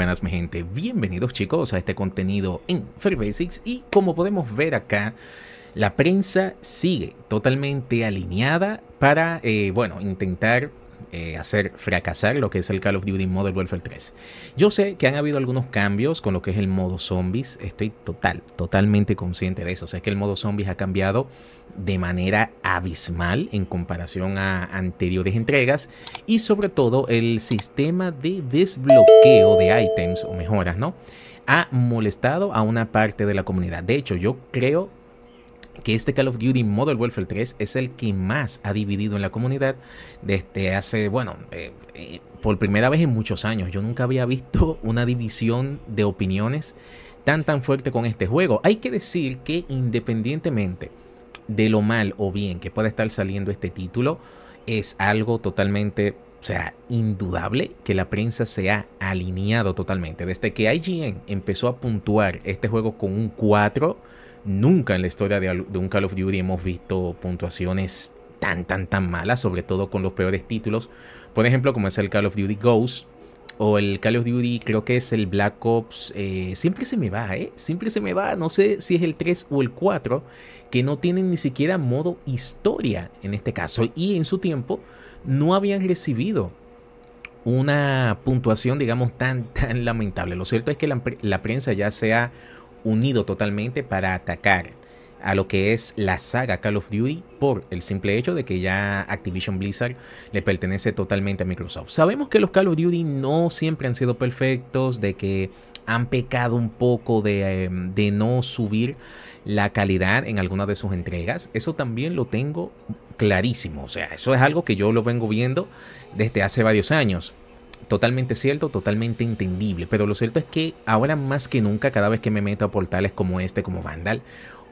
Buenas mi gente, bienvenidos chicos a este contenido en Fair Basics y como podemos ver acá, la prensa sigue totalmente alineada para, eh, bueno, intentar eh, hacer fracasar lo que es el Call of Duty Modern Warfare 3. Yo sé que han habido algunos cambios con lo que es el modo zombies, estoy total, totalmente consciente de eso. O sea, que el modo zombies ha cambiado de manera abismal en comparación a anteriores entregas y sobre todo el sistema de desbloqueo de ítems o mejoras, ¿no? Ha molestado a una parte de la comunidad. De hecho, yo creo que este Call of Duty Modern Warfare 3 es el que más ha dividido en la comunidad desde hace, bueno, eh, eh, por primera vez en muchos años. Yo nunca había visto una división de opiniones tan tan fuerte con este juego. Hay que decir que independientemente de lo mal o bien que pueda estar saliendo este título, es algo totalmente, o sea, indudable que la prensa se ha alineado totalmente. Desde que IGN empezó a puntuar este juego con un 4, Nunca en la historia de, un Call of Duty hemos visto puntuaciones tan, tan, tan malas, sobre todo con los peores títulos. Por ejemplo, como es el Call of Duty Ghost, o el Call of Duty, creo que es el Black Ops, eh, siempre se me va, ¿eh? Siempre se me va, no sé si es el 3 o el 4, que no tienen ni siquiera modo historia en este caso. Y en su tiempo no habían recibido una puntuación, digamos, tan, tan lamentable. Lo cierto es que la, la prensa ya se ha unido totalmente para atacar a lo que es la saga Call of Duty por el simple hecho de que ya Activision Blizzard le pertenece totalmente a Microsoft. Sabemos que los Call of Duty no siempre han sido perfectos, de que han pecado un poco de, em, no subir la calidad en alguna de sus entregas. Eso también lo tengo clarísimo. O sea, eso es algo que yo lo vengo viendo desde hace varios años. Totalmente cierto, totalmente entendible, pero lo cierto es que ahora más que nunca, cada vez que me meto a portales como este, como Vandal,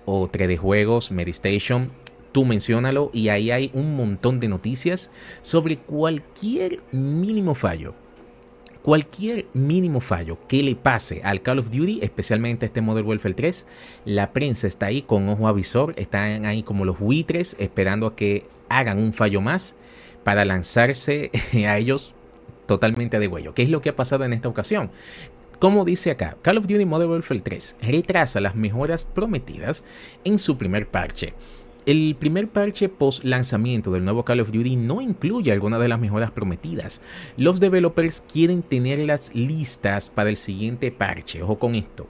o 3D Juegos, Medistation, tú menciónalo y ahí hay un montón de noticias sobre cualquier mínimo fallo. Cualquier mínimo fallo que le pase al Call of Duty, especialmente a este Modern Warfare 3, la prensa está ahí con ojo avisor, están ahí como los buitres esperando a que hagan un fallo más para lanzarse a ellos totalmente de degüello. ¿Qué es lo que ha pasado en esta ocasión? Como dice acá, Call of Duty Modern Warfare 3 retrasa las mejoras prometidas en su primer parche. El primer parche post lanzamiento del nuevo Call of Duty no incluye alguna de las mejoras prometidas. Los developers quieren tenerlas listas para el siguiente parche, ojo con esto.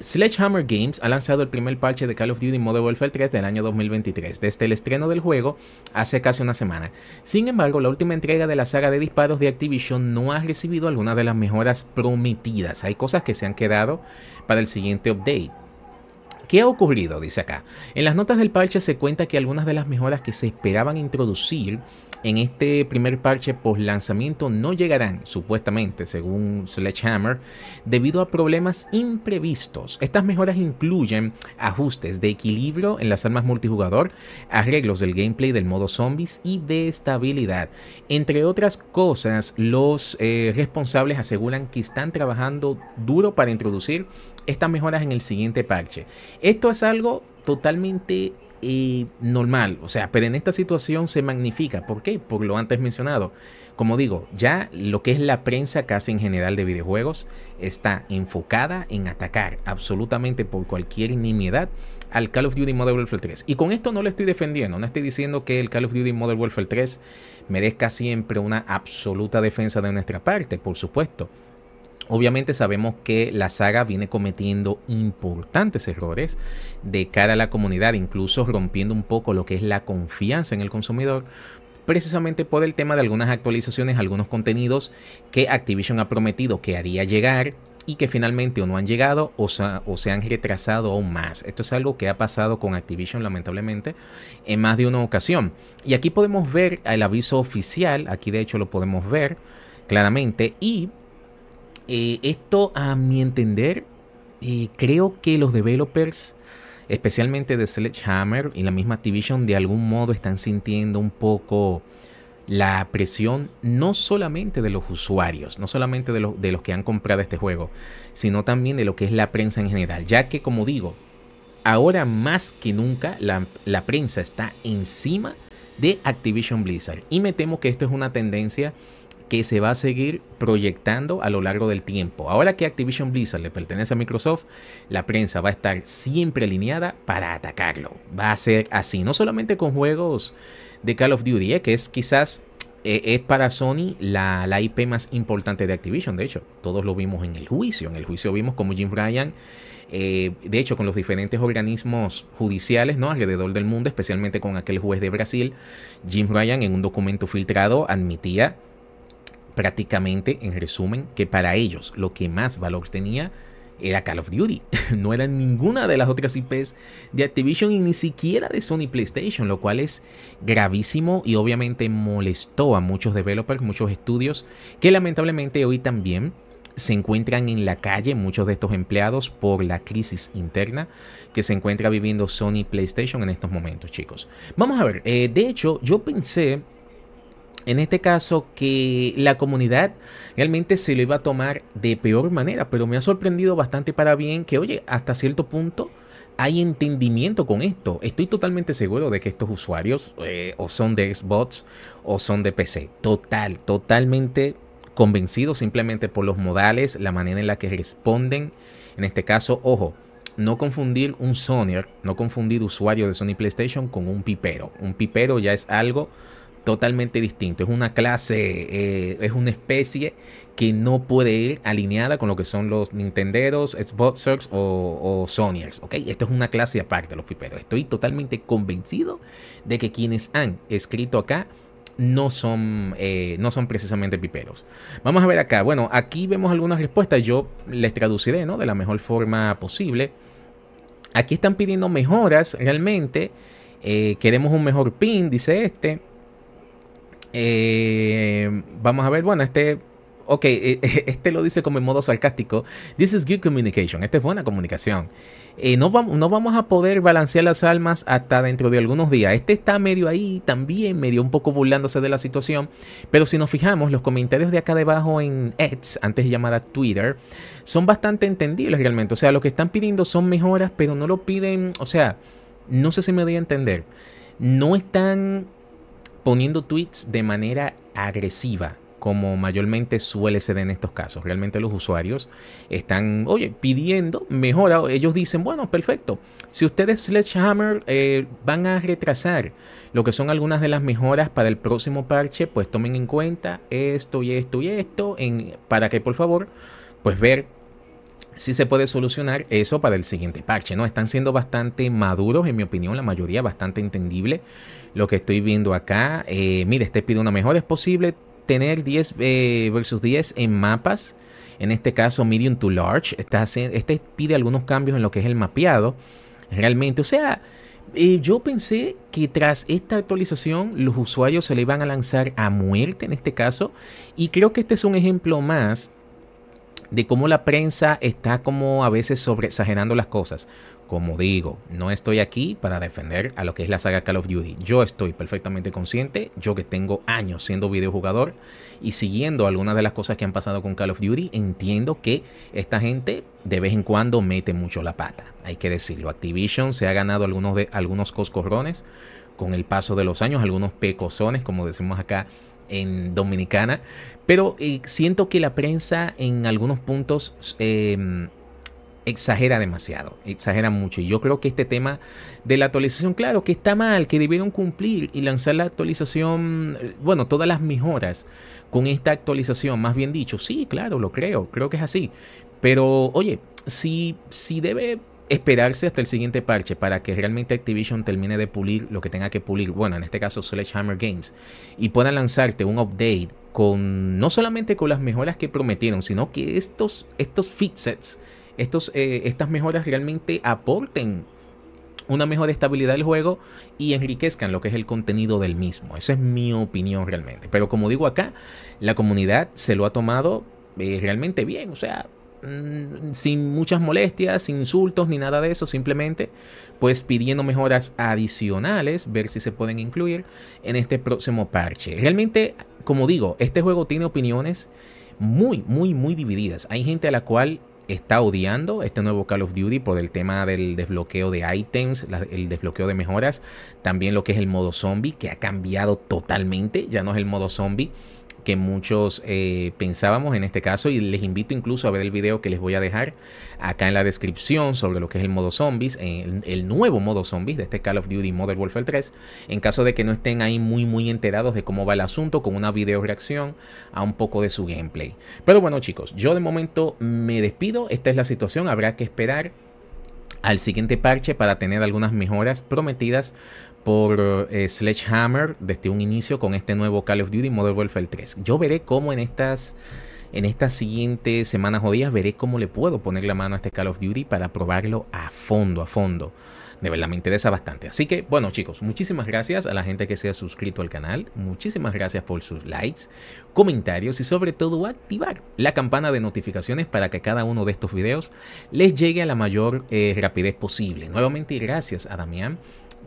Sledgehammer Games ha lanzado el primer parche de Call of Duty Modern Warfare 3 del año 2023, desde el estreno del juego hace casi una semana. Sin embargo, la última entrega de la saga de disparos de Activision no ha recibido alguna de las mejoras prometidas. Hay cosas que se han quedado para el siguiente update. ¿Qué ha ocurrido? Dice acá. En las notas del parche se cuenta que algunas de las mejoras que se esperaban introducir en este primer parche post lanzamiento no llegarán, supuestamente, según Sledgehammer, debido a problemas imprevistos. Estas mejoras incluyen ajustes de equilibrio en las armas multijugador, arreglos del gameplay del modo zombies y de estabilidad. Entre otras cosas, los eh, responsables aseguran que están trabajando duro para introducir estas mejoras en el siguiente parche. Esto es algo totalmente eh, normal, o sea, pero en esta situación se magnifica. ¿Por qué? Por lo antes mencionado. Como digo, ya lo que es la prensa casi en general de videojuegos está enfocada en atacar absolutamente por cualquier nimiedad al Call of Duty Modern Warfare 3. Y con esto no le estoy defendiendo, no estoy diciendo que el Call of Duty Modern Warfare 3 merezca siempre una absoluta defensa de nuestra parte, por supuesto. Obviamente sabemos que la saga viene cometiendo importantes errores de cara a la comunidad, incluso rompiendo un poco lo que es la confianza en el consumidor, precisamente por el tema de algunas actualizaciones, algunos contenidos que Activision ha prometido que haría llegar y que finalmente o no han llegado o, se han retrasado aún más. Esto es algo que ha pasado con Activision lamentablemente en más de una ocasión. Y aquí podemos ver el aviso oficial, aquí de hecho lo podemos ver claramente y eh, esto, a mi entender, eh, creo que los developers, especialmente de Sledgehammer y la misma Activision, de algún modo están sintiendo un poco la presión no solamente de los usuarios, no solamente de, los, de los que han comprado este juego, sino también de lo que es la prensa en general, ya que como digo, ahora más que nunca la, la prensa está encima de Activision Blizzard y me temo que esto es una tendencia que se va a seguir proyectando a lo largo del tiempo. Ahora que Activision Blizzard le pertenece a Microsoft, la prensa va a estar siempre alineada para atacarlo. Va a ser así, no solamente con juegos de Call of Duty, eh, que es quizás eh, es para Sony la, IP más importante de Activision. De hecho, todos lo vimos en el juicio. En el juicio vimos como Jim Ryan, eh, de hecho, con los diferentes organismos judiciales ¿no? alrededor del mundo, especialmente con aquel juez de Brasil, Jim Ryan en un documento filtrado admitía prácticamente, en resumen, que para ellos lo que más valor tenía era Call of Duty. No era ninguna de las otras IPs de Activision y ni siquiera de Sony PlayStation, lo cual es gravísimo y obviamente molestó a muchos developers, muchos estudios, que lamentablemente hoy también se encuentran en la calle muchos de estos empleados por la crisis interna que se encuentra viviendo Sony PlayStation en estos momentos, chicos. Vamos a ver, eh, de hecho yo pensé en este caso que la comunidad realmente se lo iba a tomar de peor manera, pero me ha sorprendido bastante para bien que, oye, hasta cierto punto hay entendimiento con esto. Estoy totalmente seguro de que estos usuarios eh, o son de Xbox o son de PC. Total, totalmente convencido simplemente por los modales, la manera en la que responden. En este caso, ojo, no confundir un Sonyer, no confundir usuario de Sony PlayStation con un pipero. Un pipero ya es algo totalmente distinto. Es una clase, eh, es una especie que no puede ir alineada con lo que son los Nintenderos, Xboxers o, o Sonyers. ¿ok? Esto es una clase aparte, los piperos. Estoy totalmente convencido de que quienes han escrito acá no son, eh, no son precisamente piperos. Vamos a ver acá. Bueno, aquí vemos algunas respuestas. Yo les traduciré ¿no? de la mejor forma posible. Aquí están pidiendo mejoras realmente. Eh, queremos un mejor pin, dice este. Eh, vamos a ver, bueno, este ok, e, e, este lo dice como en modo sarcástico. This is good communication. Esta es buena comunicación. Eh, no, vamos, no vamos a poder balancear las almas hasta dentro de algunos días. Este está medio ahí también, medio un poco burlándose de la situación. Pero si nos fijamos, los comentarios de acá debajo en X, antes llamada Twitter, son bastante entendibles realmente. O sea, lo que están pidiendo son mejoras, pero no lo piden. O sea, no sé si me doy a entender. No están poniendo tweets de manera agresiva, como mayormente suele ser en estos casos. Realmente los usuarios están, oye, pidiendo mejora. Ellos dicen, bueno, perfecto. Si ustedes Sledgehammer eh, van a retrasar lo que son algunas de las mejoras para el próximo parche, pues tomen en cuenta esto y esto y esto, en, para que por favor, pues ver si se puede solucionar eso para el siguiente parche, ¿no? Están siendo bastante maduros, en mi opinión, la mayoría bastante entendible lo que estoy viendo acá. Eh, mire, este pide una mejor, es posible tener 10 eh, versus 10 en mapas, en este caso medium to large. Este, este pide algunos cambios en lo que es el mapeado, realmente, o sea... Eh, yo pensé que tras esta actualización los usuarios se le iban a lanzar a muerte en este caso y creo que este es un ejemplo más de cómo la prensa está como a veces sobre exagerando las cosas. Como digo, no estoy aquí para defender a lo que es la saga Call of Duty. Yo estoy perfectamente consciente, yo que tengo años siendo videojugador y siguiendo algunas de las cosas que han pasado con Call of Duty, entiendo que esta gente de vez en cuando mete mucho la pata. Hay que decirlo, Activision se ha ganado algunos, de, algunos coscorrones con el paso de los años, algunos pecosones, como decimos acá en Dominicana, pero eh, siento que la prensa en algunos puntos eh, exagera demasiado, exagera mucho. Y yo creo que este tema de la actualización, claro, que está mal, que debieron cumplir y lanzar la actualización, eh, bueno, todas las mejoras con esta actualización, más bien dicho, sí, claro, lo creo, creo que es así. Pero, oye, si, si debe esperarse hasta el siguiente parche para que realmente Activision termine de pulir lo que tenga que pulir, bueno, en este caso Sledgehammer Games, y pueda lanzarte un update con no solamente con las mejoras que prometieron, sino que estos, estos fixets, estos, eh, estas mejoras realmente aporten una mejor estabilidad del juego y enriquezcan lo que es el contenido del mismo. Esa es mi opinión realmente. Pero como digo acá, la comunidad se lo ha tomado eh, realmente bien. O sea, Mm, sin muchas molestias, sin insultos ni nada de eso, simplemente pues pidiendo mejoras adicionales, ver si se pueden incluir en este próximo parche. Realmente, como digo, este juego tiene opiniones muy, muy, muy divididas. Hay gente a la cual está odiando este nuevo Call of Duty por el tema del desbloqueo de ítems, el desbloqueo de mejoras, también lo que es el modo zombie, que ha cambiado totalmente, ya no es el modo zombie que muchos eh, pensábamos en este caso y les invito incluso a ver el video que les voy a dejar acá en la descripción sobre lo que es el modo zombies, el, el, nuevo modo zombies de este Call of Duty Modern Warfare 3, en caso de que no estén ahí muy muy enterados de cómo va el asunto con una video reacción a un poco de su gameplay. Pero bueno chicos, yo de momento me despido, esta es la situación, habrá que esperar al siguiente parche para tener algunas mejoras prometidas por eh, Sledgehammer desde un inicio con este nuevo Call of Duty Modern Warfare 3. Yo veré cómo en estas en estas siguientes semanas o días veré cómo le puedo poner la mano a este Call of Duty para probarlo a fondo, a fondo. De verdad me interesa bastante. Así que, bueno chicos, muchísimas gracias a la gente que se ha suscrito al canal. Muchísimas gracias por sus likes, comentarios y sobre todo activar la campana de notificaciones para que cada uno de estos videos les llegue a la mayor eh, rapidez posible. Nuevamente gracias a Damián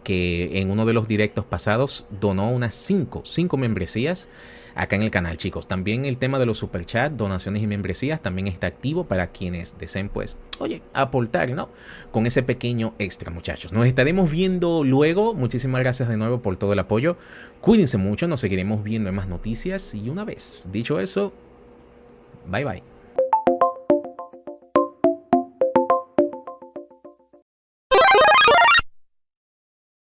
que en uno de los directos pasados donó unas 5, 5 membresías acá en el canal, chicos. También el tema de los superchats, donaciones y membresías también está activo para quienes deseen, pues, oye, aportar, ¿no? Con ese pequeño extra, muchachos. Nos estaremos viendo luego. Muchísimas gracias de nuevo por todo el apoyo. Cuídense mucho, nos seguiremos viendo en más noticias. Y una vez dicho eso, bye bye.